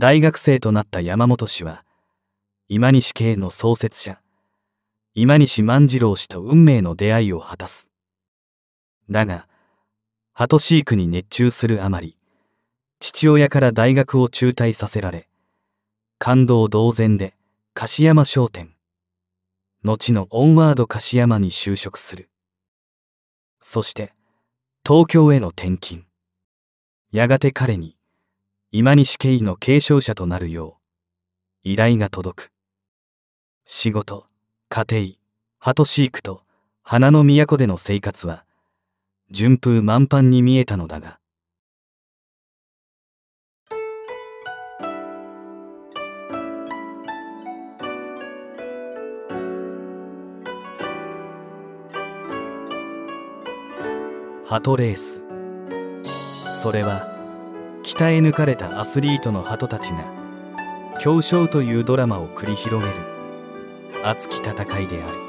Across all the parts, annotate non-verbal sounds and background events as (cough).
大学生となった山本氏は今西系の創設者今西万次郎氏と運命の出会いを果たすだが鳩飼育に熱中するあまり父親から大学を中退させられ感動同然で樫山商店後のオンワード樫山に就職するそして東京への転勤やがて彼に今西経の継承者となるよう依頼が届く仕事家庭鳩飼育と花の都での生活は順風満帆に見えたのだが鳩レースそれは鍛え抜かれたアスリートの鳩たちが「競争」というドラマを繰り広げる熱き戦いである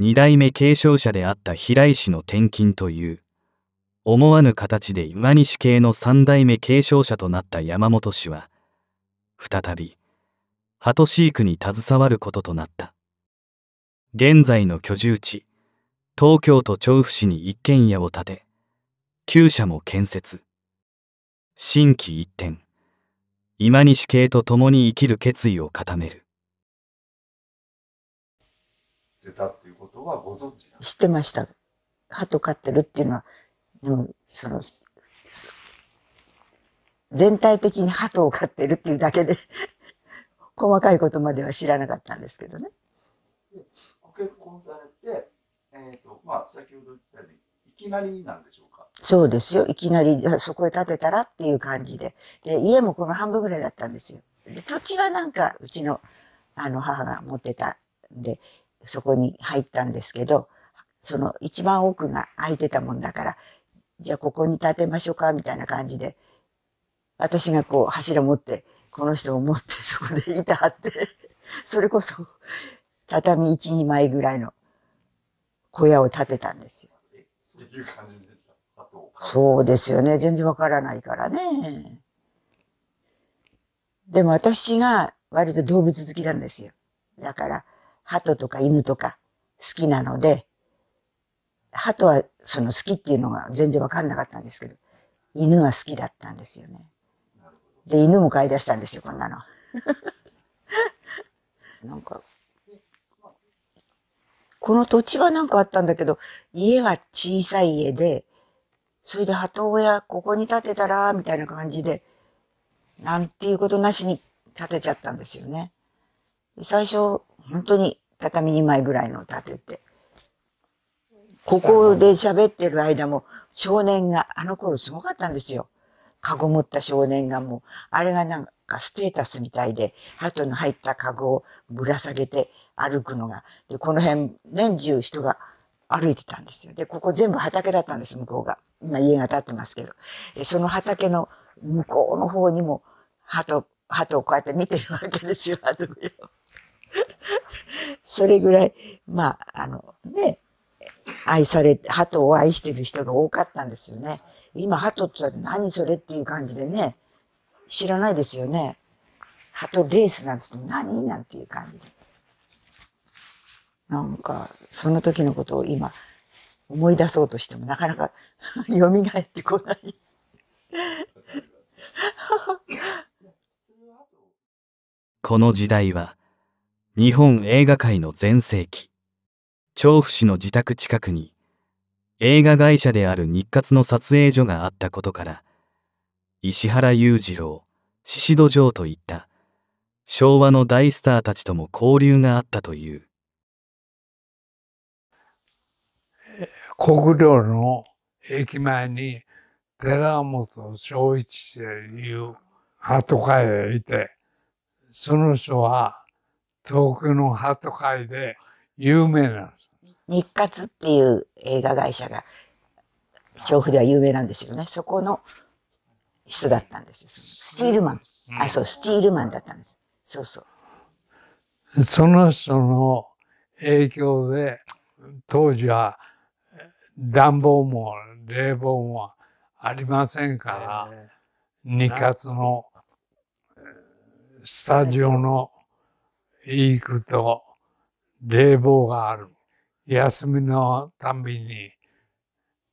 二代目継承者であった平井氏の転勤という思わぬ形で今西系の三代目継承者となった山本氏は再び鳩飼育に携わることとなった現在の居住地東京都調布市に一軒家を建て旧社も建設新規一転今西系と共に生きる決意を固めるはご存知知ってました。鳩飼ってるっていうのは、でも、その、全体的に鳩を飼ってるっていうだけで細かいことまでは知らなかったんですけどね。でご結婚されて、えっ、ー、と、まあ、先ほど言ったように、いきなりなんでしょうかそうですよ。いきなり、そこへ建てたらっていう感じで。で、家もこの半分ぐらいだったんですよ。で、土地はなんか、うちの、あの、母が持ってたんで、そこに入ったんですけど、その一番奥が空いてたもんだから、じゃあここに建てましょうか、みたいな感じで、私がこう柱持って、この人を持ってそこで板張って、(laughs) それこそ畳一、二枚ぐらいの小屋を建てたんですよ。感じですそうですよね。全然わからないからね。でも私が割と動物好きなんですよ。だから、鳩とか犬とか好きなので、鳩はその好きっていうのが全然わかんなかったんですけど、犬が好きだったんですよね。で、犬も飼い出したんですよ、こんなの。(laughs) なんか、この土地はなんかあったんだけど、家は小さい家で、それで鳩親ここに建てたら、みたいな感じで、なんていうことなしに建てちゃったんですよね。最初、本当に畳2枚ぐらいのを立てて。ここで喋ってる間も少年が、あの頃すごかったんですよ。カゴ持った少年がもう、あれがなんかステータスみたいで、鳩の入ったカゴをぶら下げて歩くのが。で、この辺年中人が歩いてたんですよ。で、ここ全部畑だったんです、向こうが。今家が建ってますけど。で、その畑の向こうの方にも、鳩、鳩をこうやって見てるわけですよ、鳩を。それぐらい、まあ、あの、ね、愛され鳩を愛してる人が多かったんですよね。今、鳩って何それっていう感じでね、知らないですよね。鳩レースなんつって何なんていう感じで。なんか、その時のことを今、思い出そうとしてもなかなか (laughs) 蘇ってこないこの時代は日本映画界の全盛期調布市の自宅近くに映画会社である日活の撮影所があったことから石原裕次郎宍戸城といった昭和の大スターたちとも交流があったという国領の駅前に寺本正一というハトカ会がいてその人は遠くのハト会で有名なんです。日活っていう映画会社が、調布では有名なんですよね。そこの人だったんです。スチールマン。あ、そう、スチールマンだったんです。そうそう。その人の影響で、当時は暖房も冷房もありませんから、日活のスタジオの行くと冷房がある。休みのたんびに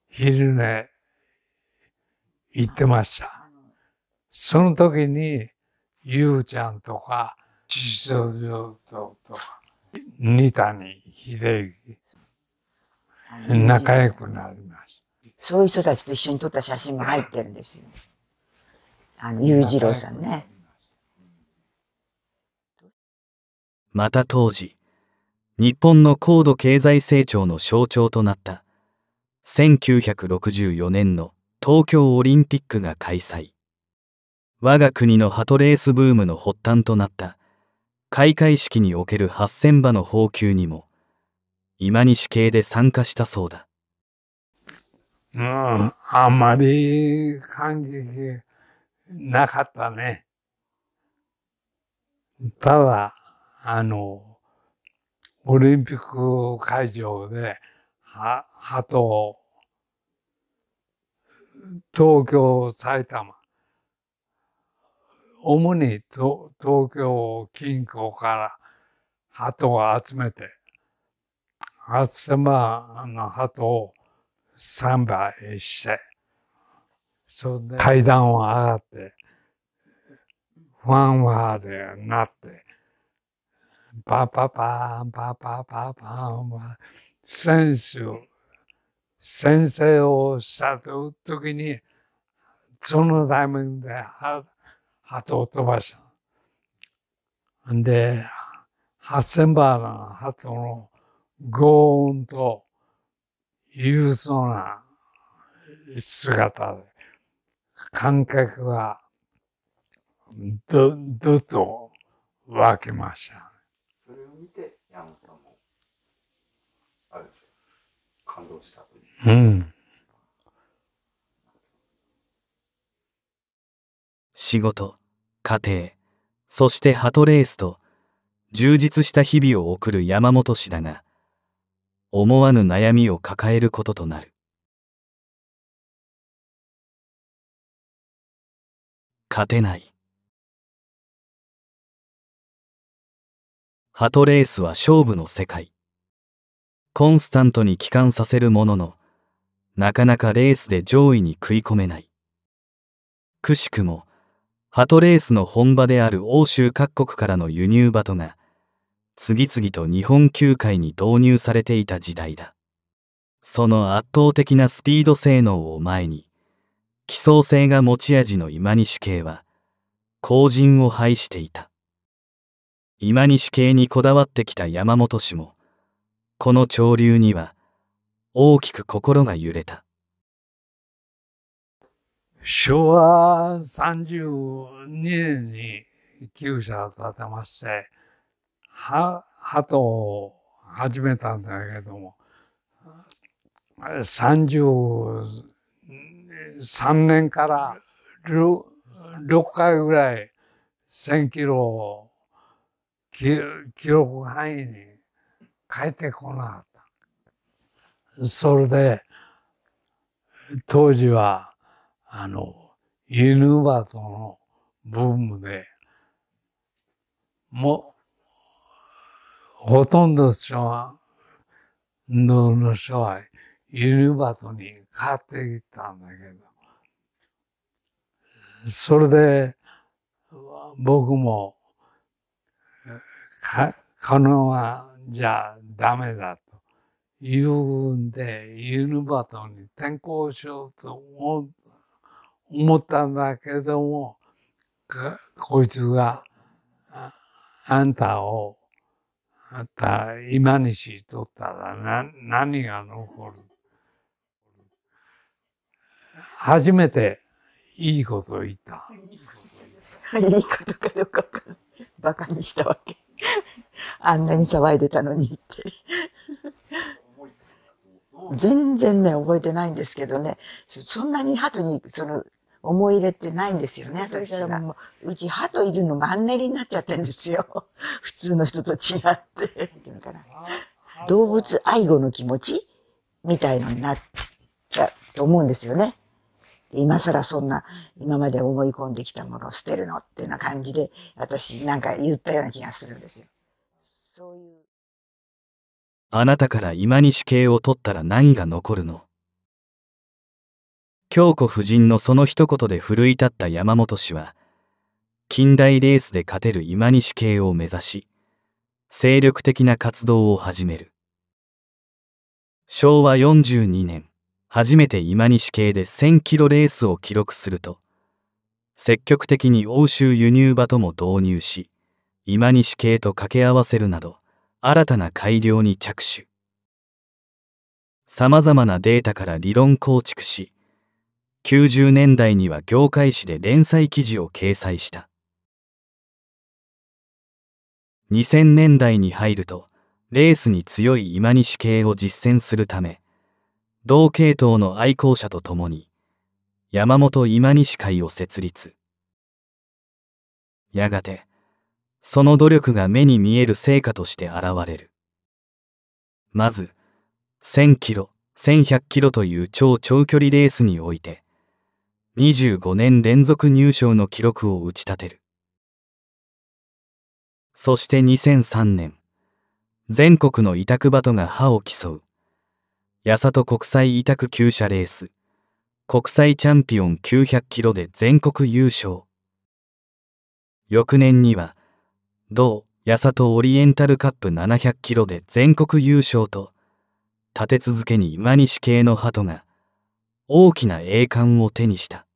昼寝行ってました。その時に、ゆうちゃんとか、師匠上ととか、二谷秀幸、仲良くなりました。そういう人たちと一緒に撮った写真が入ってるんですよ。あの、裕次郎さんね。また当時日本の高度経済成長の象徴となった1964年の東京オリンピックが開催我が国のハトレースブームの発端となった開会式における8,000馬の放給にも今西系で参加したそうだうんあんまり感激なかったねただあの、オリンピック会場で、は、鳩を、東京、埼玉、主に東京近郊から鳩を集めて、集まの鳩を3倍して、それで階段を上がって、ファンファーでなって、パパパーン、パパパパーンは、選手、先生をしたときに、そのタイミングで鳩を飛ばした。んで、八千0 0番の鳩のー音と、そうな姿で、感覚がど、どっと湧きました。あれですよ。感動したという。うん。仕事、家庭、そしてハトレースと、充実した日々を送る山本氏だが、思わぬ悩みを抱えることとなる。勝てない。ハトレースは勝負の世界。コンスタントに帰還させるものの、なかなかレースで上位に食い込めない。くしくも、ハトレースの本場である欧州各国からの輸入バトが、次々と日本球界に導入されていた時代だ。その圧倒的なスピード性能を前に、基礎性が持ち味の今西系は、後陣を排していた。今西系にこだわってきた山本氏も、この潮流には大きく心が揺れた昭和32年に旧社を建てましては鳩を始めたんだけども33年から6回ぐらい1000キロを記録範囲に帰ってこなかった。それで、当時は、あの、犬鳩のブームで、もう、ほとんどの人は、の人は犬鳩に買ってきたんだけど、それで、僕も、か、可能はじゃダメだというんで犬鳩に転校しようと思ったんだけどもこいつがあんたをあんた今にしとったらな何が残る初めていいこと言った。(laughs) いいことかどうかバカにしたわけ。あんなに騒いでたのにって。全然ね、覚えてないんですけどね、そんなに鳩に、その、思い入れってないんですよね、私が。もう、うち鳩いるのマンネリになっちゃってんですよ。(laughs) 普通の人と違って。てのかな。動物愛護の気持ちみたいのになったと思うんですよね。今更そんな、今まで思い込んできたものを捨てるのってな感じで、私なんか言ったような気がするんですよ。そういう。あなたから今西系を取ったら何が残るの京子夫人のその一言で奮い立った山本氏は、近代レースで勝てる今西系を目指し、精力的な活動を始める。昭和42年、初めて今西系で1000キロレースを記録すると積極的に欧州輸入場とも導入し今西系と掛け合わせるなど新たな改良に着手さまざまなデータから理論構築し90年代には業界誌で連載記事を掲載した2000年代に入るとレースに強い今西系を実践するため同系統の愛好者と共に山本今西会を設立やがてその努力が目に見える成果として現れるまず1000キロ1100キロという超長距離レースにおいて25年連続入賞の記録を打ち立てるそして2003年全国の委託バトが歯を競う八里国際委託厩舎レース国際チャンピオン900キロで全国優勝翌年には同八里オリエンタルカップ700キロで全国優勝と立て続けに今西系の鳩が大きな栄冠を手にした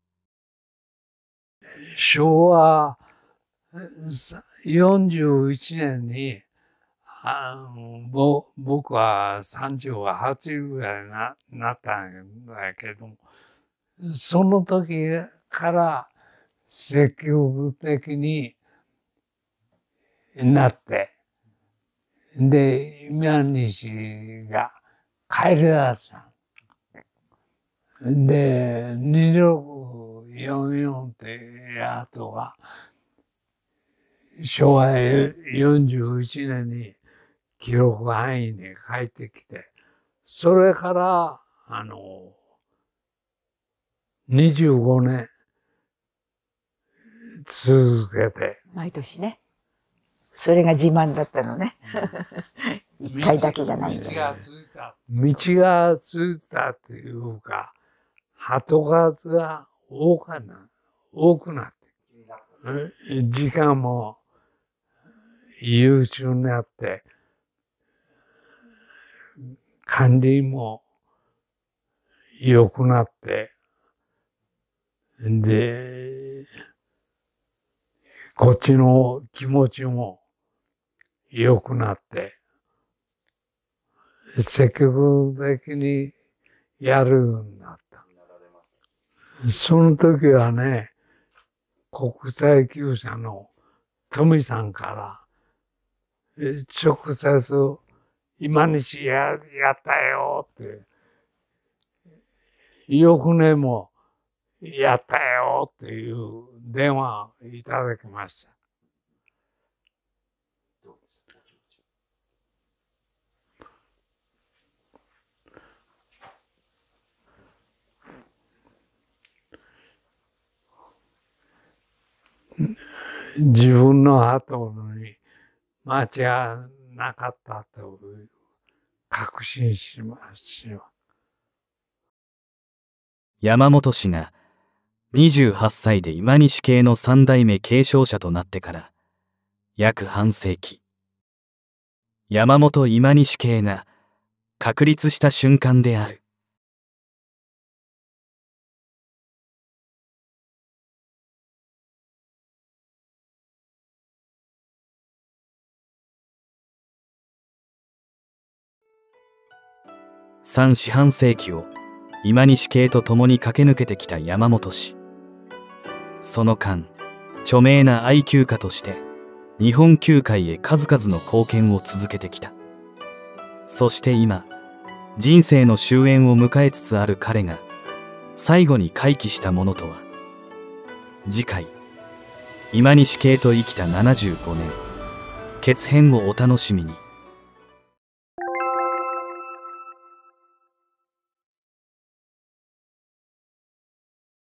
昭和41年にあぼ僕は38ぐらいななったんだけども、その時から積極的になって、で、宮西が帰りだした。で、二六四四ってやつは、昭和四十一年に記録範囲に帰ってきて、それから、あの、25年続けて。毎年ね。それが自慢だったのね。一回だけじゃない道がついた。道がついたっていうか、鳩数が多かな、多くなって。時間も優秀になって、管理も良くなって、で、こっちの気持ちも良くなって、積極的にやるようになった。その時はね、国際級者の富さんから直接今日ややったよって。翌年もやったよっていう電話いただきました。自分の後に町屋なかったと確信しますよ。山本氏が28歳で今西系の三代目継承者となってから約半世紀山本今西系が確立した瞬間である。3四半世紀を今西系と共に駆け抜けてきた山本氏その間著名な愛休暇として日本球界へ数々の貢献を続けてきたそして今人生の終焉を迎えつつある彼が最後に回帰したものとは次回今西系と生きた75年「血編」をお楽しみに。